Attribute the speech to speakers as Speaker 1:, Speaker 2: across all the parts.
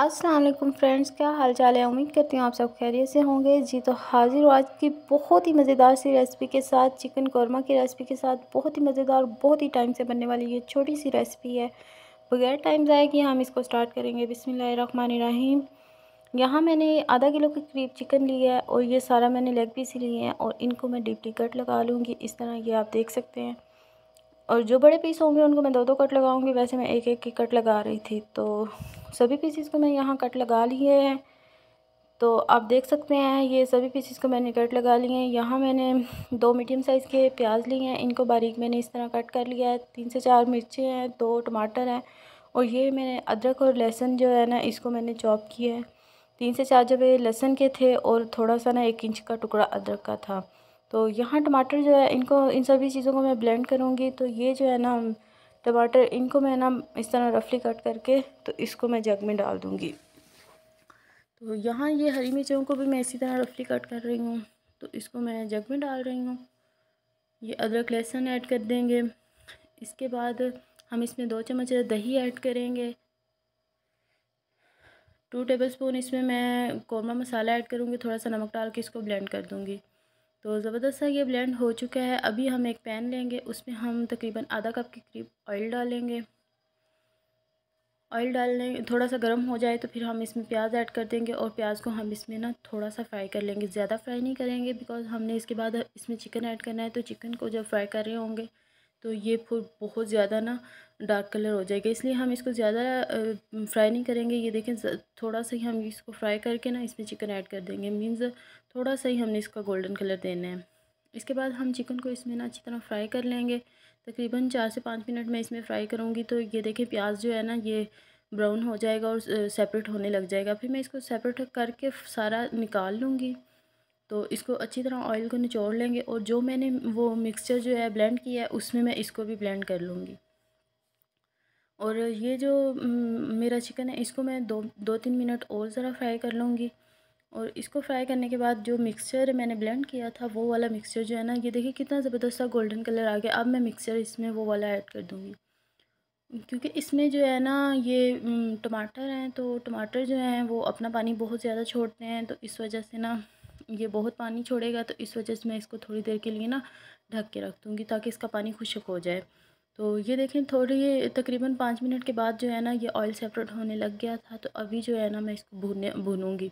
Speaker 1: अस्सलाम वालेकुम फ्रेंड्स क्या हाल चाल है उम्मीद करती हूँ आप सब खैरियत से होंगे जी तो हाजिर हो आज की बहुत ही मज़ेदार सी रेसिपी के साथ चिकन कौरमा की रेसिपी के साथ बहुत ही मज़ेदार बहुत ही टाइम से बनने वाली ये छोटी सी रेसिपी है बगैर टाइम ज़ाया किए हम इसको स्टार्ट करेंगे बिसमीम यहाँ मैंने आधा किलो के करीब चिकन लिया है और ये सारा मैंने लेग पीस लिए हैं और इनको मैं डिप्टी कट लगा लूँगी इस तरह ये आप देख सकते हैं और जो बड़े पीस होंगे उनको मैं दो दो कट लगाऊंगी वैसे मैं एक एक की कट लगा रही थी तो सभी पीसीस को मैं यहाँ कट लगा लिए हैं तो आप देख सकते हैं ये सभी पीसीस को मैंने कट लगा लिए हैं यहाँ मैंने दो मीडियम साइज़ के प्याज लिए हैं इनको बारीक मैंने इस तरह कट कर लिया है तीन से चार मिर्चें हैं दो टमाटर हैं और ये मैंने अदरक और लहसुन जो है ना इसको मैंने चॉप किया है तीन से चार जब लहसुन के थे और थोड़ा सा ना एक इंच का टुकड़ा अदरक का था तो यहाँ टमाटर जो है इनको इन सभी चीज़ों को मैं ब्लेंड करूँगी तो ये जो है ना टमाटर इनको मैं ना इस तरह रफली कट करके तो इसको मैं जग में डाल दूँगी तो यहाँ ये हरी मिर्चों को भी मैं इसी तरह रफली कट कर रही हूँ तो इसको मैं जग में डाल रही हूँ ये अदरक लहसुन ऐड कर देंगे इसके बाद हम इसमें दो चम्मच दही ऐड करेंगे टू टेबल स्पून इसमें मैं कोरमा मसाला ऐड करूँगी थोड़ा सा नमक डाल के इसको ब्लेंड कर दूँगी तो ज़बरदस्त सा ये ब्लेंड हो चुका है अभी हम एक पैन लेंगे उसमें हम तकरीबन आधा कप के करीब ऑयल डालेंगे ऑयल डालने थोड़ा सा गर्म हो जाए तो फिर हम इसमें प्याज ऐड कर देंगे और प्याज को हम इसमें ना थोड़ा सा फ्राई कर लेंगे ज़्यादा फ्राई नहीं करेंगे बिकॉज हमने इसके बाद इसमें चिकन ऐड करना है तो चिकन को जब फ्राई कर रहे होंगे तो ये फूल बहुत ज़्यादा ना डार्क कलर हो जाएगा इसलिए हम इसको ज़्यादा फ्राई नहीं करेंगे ये देखें थोड़ा सा ही हम इसको फ्राई करके ना इसमें चिकन ऐड कर देंगे मीन्स थोड़ा सा ही हमने इसका गोल्डन कलर देना है इसके बाद हम चिकन को इसमें ना अच्छी तरह फ्राई कर लेंगे तकरीबन चार से पाँच मिनट में इसमें फ्राई करूँगी तो ये देखें प्याज जो है ना ये ब्राउन हो जाएगा और सेपरेट होने लग जाएगा फिर मैं इसको सेपरेट करके सारा निकाल लूँगी तो इसको अच्छी तरह ऑयल को निचोड़ लेंगे और जो मैंने वो मिक्सचर जो है ब्लेंड किया है उसमें मैं इसको भी ब्लेंड कर लूँगी और ये जो हम्म, मेरा चिकन है इसको मैं दो दो तीन मिनट और ज़रा फ्राई कर लूँगी और इसको फ्राई करने के बाद जो मिक्सचर मैंने ब्लेंड किया था वो वाला मिक्सचर जो है ना ये देखिए कितना ज़बरदस्त गोल्डन कलर आ गया अब मैं मिक्सचर इसमें वो वाला ऐड कर दूँगी क्योंकि इसमें जो है ना ये हम्म, टमाटर हैं तो टमाटर जो हैं वो अपना पानी बहुत ज़्यादा छोड़ते हैं तो इस वजह से ना ये बहुत पानी छोड़ेगा तो इस वजह से मैं इसको थोड़ी देर के लिए ना ढक के रख दूँगी ताकि इसका पानी खुशक हो जाए तो ये देखें थोड़ी तकरीबन पाँच मिनट के बाद जो है ना ये ऑयल सेपरेट होने लग गया था तो अभी जो है ना मैं इसको भूनने भूनूँगी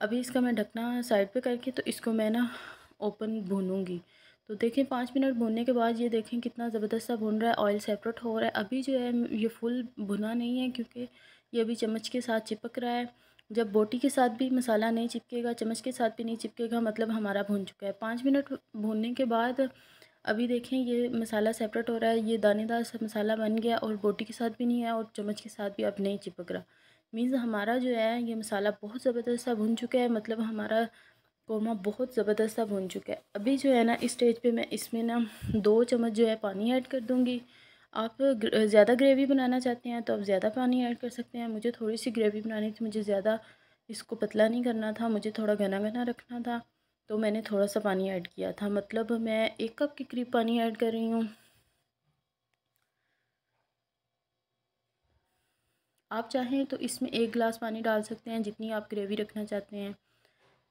Speaker 1: अभी इसका मैं ढकना साइड पे करके तो इसको मैं ना ओपन भूनूँगी तो देखें पाँच मिनट भूनने के बाद ये देखें कितना ज़बरदस्त सा भुन रहा है ऑयल सेपरेट हो रहा है अभी जो है ये फुल भुना नहीं है क्योंकि ये अभी चम्मच के साथ चिपक रहा है जब बोटी के साथ भी मसाला नहीं चिपकेगा चम्मच के साथ भी नहीं चिपकेगा मतलब हमारा भून चुका है पाँच मिनट भूनने के बाद अभी देखें ये मसाला सेपरेट हो रहा है ये दानेदार सा मसाला बन गया और बोटी के साथ भी नहीं है और चम्मच के साथ भी अब नहीं चिपक रहा मीन्स हमारा जो है ये मसाला बहुत ज़बरदस्त सा भुन चुका है मतलब हमारा कोमा बहुत ज़बरदस्त सा भुन चुका है अभी जो है ना इस स्टेज पे मैं इसमें ना दो चम्मच जो है पानी ऐड कर दूँगी आप ज़्यादा ग्रेवी बनाना चाहते हैं तो आप ज़्यादा पानी ऐड कर सकते हैं मुझे थोड़ी सी ग्रेवी बनानी थी मुझे ज़्यादा इसको पतला नहीं करना था मुझे थोड़ा घना घना रखना था तो मैंने थोड़ा सा पानी ऐड किया था मतलब मैं एक कप के करीब पानी ऐड कर रही हूँ आप चाहें तो इसमें एक गिलास पानी डाल सकते हैं जितनी आप ग्रेवी रखना चाहते हैं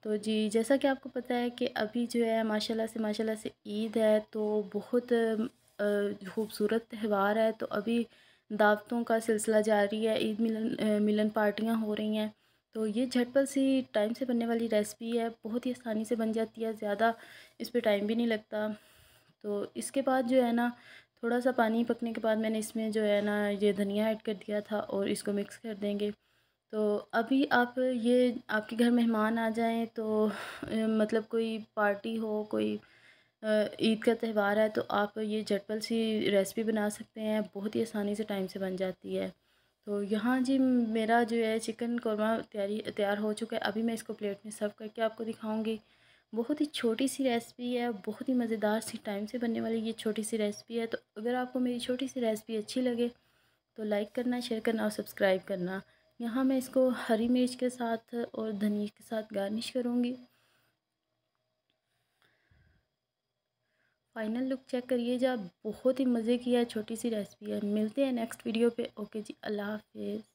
Speaker 1: तो जी जैसा कि आपको पता है कि अभी जो है माशाल्लाह से माशाल्लाह से ईद है तो बहुत खूबसूरत त्यौहार है तो अभी दावतों का सिलसिला जारी है ईद मिलन मिलन पार्टियाँ हो रही हैं तो ये झटपट सी टाइम से बनने वाली रेसिपी है बहुत ही आसानी से बन जाती है ज़्यादा इस पर टाइम भी नहीं लगता तो इसके बाद जो है ना थोड़ा सा पानी पकने के बाद मैंने इसमें जो है ना ये धनिया ऐड कर दिया था और इसको मिक्स कर देंगे तो अभी आप ये आपके घर मेहमान आ जाएं तो मतलब कोई पार्टी हो कोई ईद का त्यौहार है तो आप ये झटपल सी रेसिपी बना सकते हैं बहुत ही आसानी से टाइम से बन जाती है तो यहाँ जी मेरा जो है चिकन कौरमा तैयारी तैयार हो चुका है अभी मैं इसको प्लेट में सर्व करके आपको दिखाऊंगी बहुत ही छोटी सी रेसिपी है बहुत ही मज़ेदार सी टाइम से बनने वाली ये छोटी सी रेसिपी है तो अगर आपको मेरी छोटी सी रेसिपी अच्छी लगे तो लाइक करना शेयर करना और सब्सक्राइब करना यहाँ मैं इसको हरी मिर्च के साथ और धनिया के साथ गार्निश करूँगी फाइनल लुक चेक करिए जब बहुत ही मज़े की है छोटी सी रेसिपी है मिलते हैं नेक्स्ट वीडियो पे ओके जी अल्लाह हाफिज़